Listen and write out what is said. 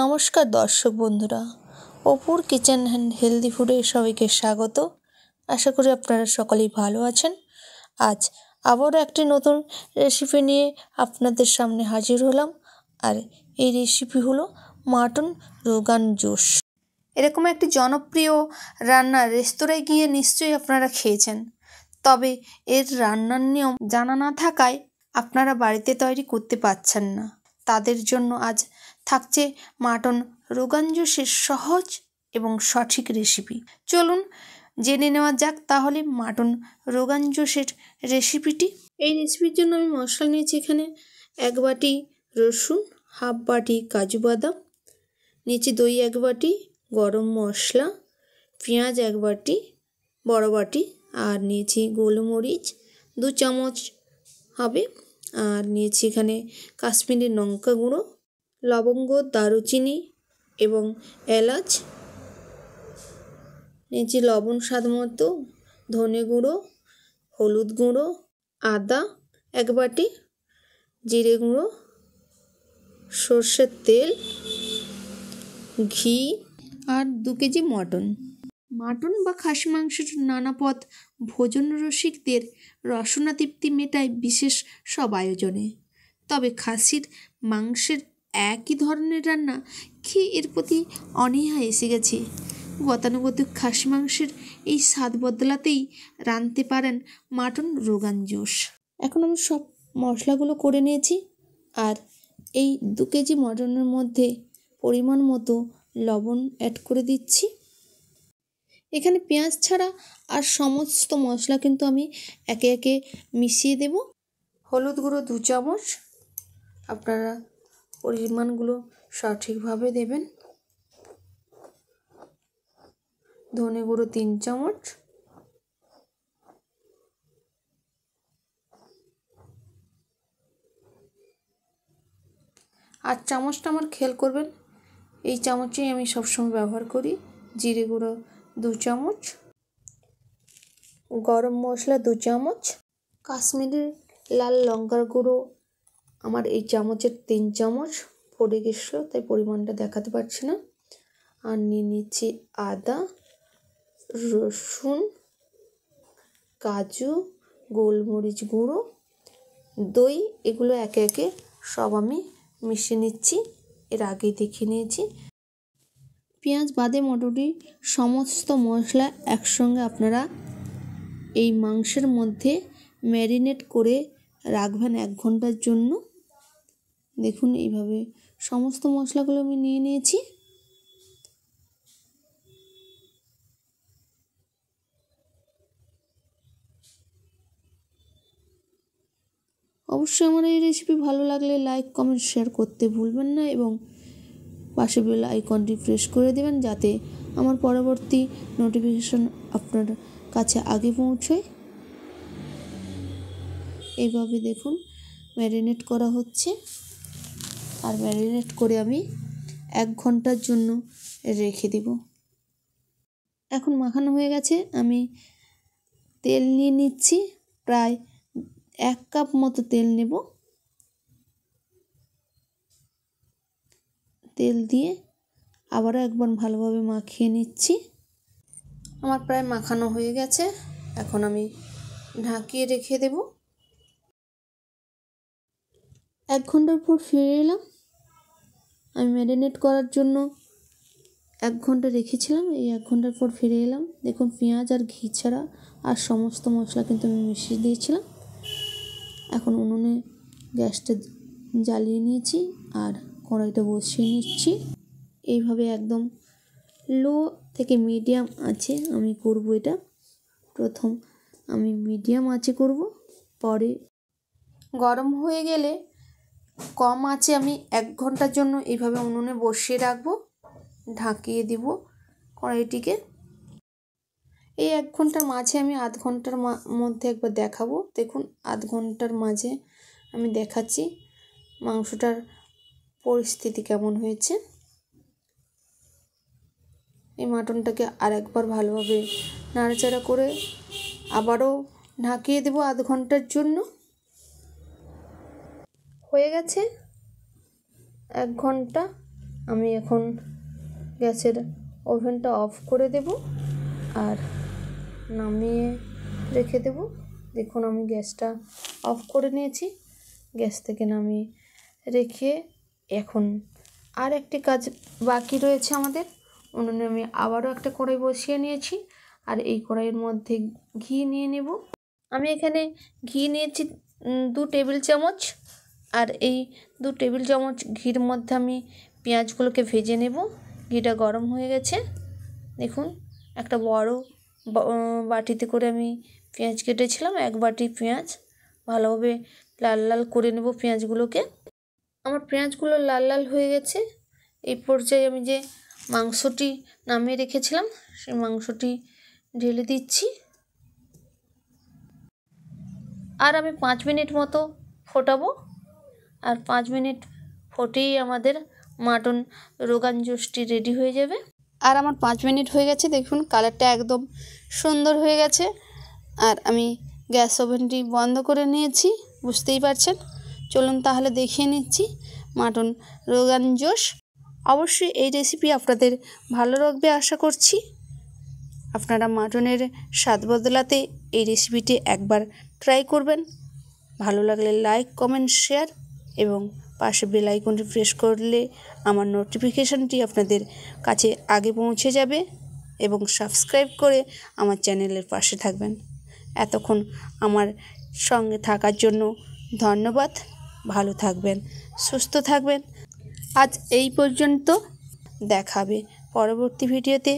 নমস্কার দর্শক বন্ধুরা অপুর কিচেন অ্যান্ড হেলদি ফুডে সবাইকে স্বাগত আশা করি আপনারা সকলেই ভালো আছেন আজ আবারও একটি নতুন রেসিপি নিয়ে আপনাদের সামনে হাজির হলাম আর এই রেসিপি হলো মাটন রোগান জুস এরকম একটি জনপ্রিয় রান্না রেস্তোরাঁয় গিয়ে নিশ্চয়ই আপনারা খেয়েছেন তবে এর রান্নার নিয়ম জানা না থাকায় আপনারা বাড়িতে তৈরি করতে পারছেন না তাদের জন্য আজ থাকছে মাটন রোগাঞ্জসের সহজ এবং সঠিক রেসিপি চলুন জেনে নেওয়া যাক তাহলে মাটন রোগাঞ্জসের রেসিপিটি এই রেসিপির জন্য আমি মশলা নিয়েছি এখানে এক বাটি রসুন হাফ বাটি কাজু বাদাম নিচে দই এক বাটি গরম মশলা পেঁয়াজ এক বাটি বড় বাটি আর নিয়েছি গোলমরিচ দু চামচ হবে আর নিয়েছি এখানে কাশ্মীরি লঙ্কা গুঁড়ো লবঙ্গ দারুচিনি এবং এলাচ নিচে লবণ স্বাদ মতো ধনে গুঁড়ো হলুদ গুঁড়ো আদা এক বাটি জিরে গুঁড়ো সর্ষের তেল ঘি আর দু কেজি মটন মাটন বা খাসি মাংসের নানা পথ ভোজন রসিকদের রসনা তৃপ্তি মেটায় বিশেষ সব আয়োজনে তবে খাসির মাংসের একই ধরনের রান্না খেয়ে এর প্রতি অনীহা এসে গেছে গতানুগতিক খাসি মাংসের এই স্বাদ বদলাতেই রাঁধতে পারেন মাটন রোগান জোশ এখন আমি সব মশলাগুলো করে নিয়েছি আর এই দু কেজি মটনের মধ্যে পরিমাণ মতো লবণ অ্যাড করে দিচ্ছি এখানে পেঁয়াজ ছাড়া আর সমস্ত মশলা কিন্তু আমি একে একে মিশিয়ে দেব হলুদ গুঁড়ো দু চামচ আপনারা পরিমাণগুলো সঠিকভাবে দেবেন ধনে গুঁড়ো তিন চামচ আর চামচটা আমার খেয়াল করবেন এই চামচই আমি সবসময় ব্যবহার করি জিরে গুঁড়ো দু চামচ গরম মশলা দু চামচ কাশ্মীরের লাল লঙ্কার গুঁড়ো আমার এই চামচের তিন চামচ পড়ে গেছিলো তাই পরিমাণটা দেখাতে পারছি না আর নিয়ে নিচ্ছি আদা রসুন কাজু গোলমরিচ গুঁড়ো দই এগুলো একে একে সব আমি মিশে নিচ্ছি এর আগেই দেখে নিয়েছি পেঁয়াজ বাদে মোটামুটি সমস্ত মশলা একসঙ্গে আপনারা এই মাংসের মধ্যে ম্যারিনেট করে রাখবেন এক ঘন্টার জন্য দেখুন এইভাবে সমস্ত মশলাগুলো আমি নিয়ে নিয়েছি অবশ্যই আমার এই রেসিপি ভালো লাগলে লাইক কমেন্ট শেয়ার করতে ভুলবেন না এবং পাশে বেল আইকনটি প্রেস করে দেবেন যাতে আমার পরবর্তী নোটিফিকেশন আপনার কাছে আগে পৌঁছয় এইভাবে দেখুন ম্যারিনেট করা হচ্ছে আর ম্যারিনেট করে আমি এক ঘন্টার জন্য রেখে দেব এখন মাখানো হয়ে গেছে আমি তেল নিয়ে নিচ্ছি প্রায় এক কাপ মতো তেল নেব তেল দিয়ে আবারও একবার ভালোভাবে মাখিয়ে নিচ্ছি আমার প্রায় মাখানো হয়ে গেছে এখন আমি ঢাকিয়ে রেখে দেব এক ঘন্টার পর ফিরে এলাম আমি ম্যারিনেট করার জন্য এক ঘন্টা রেখেছিলাম এই এক ঘন্টার পর ফিরে এলাম দেখুন পেঁয়াজ আর ঘি ছাড়া আর সমস্ত মশলা কিন্তু আমি মিশিয়ে দিয়েছিলাম এখন উনুনে গ্যাসটা জ্বালিয়ে নিয়েছি আর কড়াইটা বসিয়ে নিচ্ছি এইভাবে একদম লো থেকে মিডিয়াম আছে আমি করব এটা প্রথম আমি মিডিয়াম আছে করব পরে গরম হয়ে গেলে কম আছে আমি এক ঘন্টার জন্য এইভাবে উনুনে বসিয়ে রাখবো ঢাকিয়ে দিব কড়াইটিকে এই এক ঘন্টার মাঝে আমি আধ ঘন্টার মধ্যে একবার দেখাবো দেখুন আধ ঘন্টার মাঝে আমি দেখাচ্ছি মাংসটার পরিস্থিতি কেমন হয়েছে এই মাটনটাকে আর একবার ভালোভাবে নাড়াচাড়া করে আবারও ঢাকিয়ে দেবো আধ ঘন্টার জন্য হয়ে গেছে এক ঘন্টা আমি এখন গ্যাসের ওভেনটা অফ করে দেব আর নামিয়ে রেখে দেব দেখুন আমি গ্যাসটা অফ করে নিয়েছি গ্যাস থেকে নামিয়ে রেখে এখন আর একটি কাজ বাকি রয়েছে আমাদের উনুনে আমি আবারও একটা কড়াই বসিয়ে নিয়েছি আর এই কড়াইয়ের মধ্যে ঘি নিয়ে নেব আমি এখানে ঘি নিয়েছি দু টেবিল চামচ আর এই দু টেবিল চামচ ঘির মধ্যে আমি পেঁয়াজগুলোকে ভেজে নেব ঘিটা গরম হয়ে গেছে দেখুন একটা বড় বাটিতে করে আমি পেঁয়াজ কেটেছিলাম এক বাটি পেঁয়াজ ভালোভাবে লাল লাল করে নেব পেঁয়াজগুলোকে আমার পেঁয়াজগুলো লাল লাল হয়ে গেছে এই পর্যায়ে আমি যে মাংসটি নামিয়ে রেখেছিলাম সেই মাংসটি ঢেলে দিচ্ছি আর আমি পাঁচ মিনিট মতো ফোটাবো আর পাঁচ মিনিট ফোটেই আমাদের মাটন রোগান জুসটি রেডি হয়ে যাবে আর আমার পাঁচ মিনিট হয়ে গেছে দেখুন কালারটা একদম সুন্দর হয়ে গেছে আর আমি গ্যাস ওভেনটি বন্ধ করে নিয়েছি বুঝতেই পারছেন চলুন তাহলে দেখিয়ে নিচ্ছি মাটন রোগান জোস অবশ্যই এই রেসিপি আপনাদের ভালো লাগবে আশা করছি আপনারা মাটনের স্বাদ বদলাতে এই রেসিপিটি একবার ট্রাই করবেন ভালো লাগলে লাইক কমেন্ট শেয়ার এবং পাশে বেল আইকনটি প্রেস করলে আমার নোটিফিকেশানটি আপনাদের কাছে আগে পৌঁছে যাবে এবং সাবস্ক্রাইব করে আমার চ্যানেলের পাশে থাকবেন এতক্ষণ আমার সঙ্গে থাকার জন্য ধন্যবাদ ভালো থাকবেন সুস্থ থাকবেন আজ এই পর্যন্ত দেখাবে পরবর্তী ভিডিওতে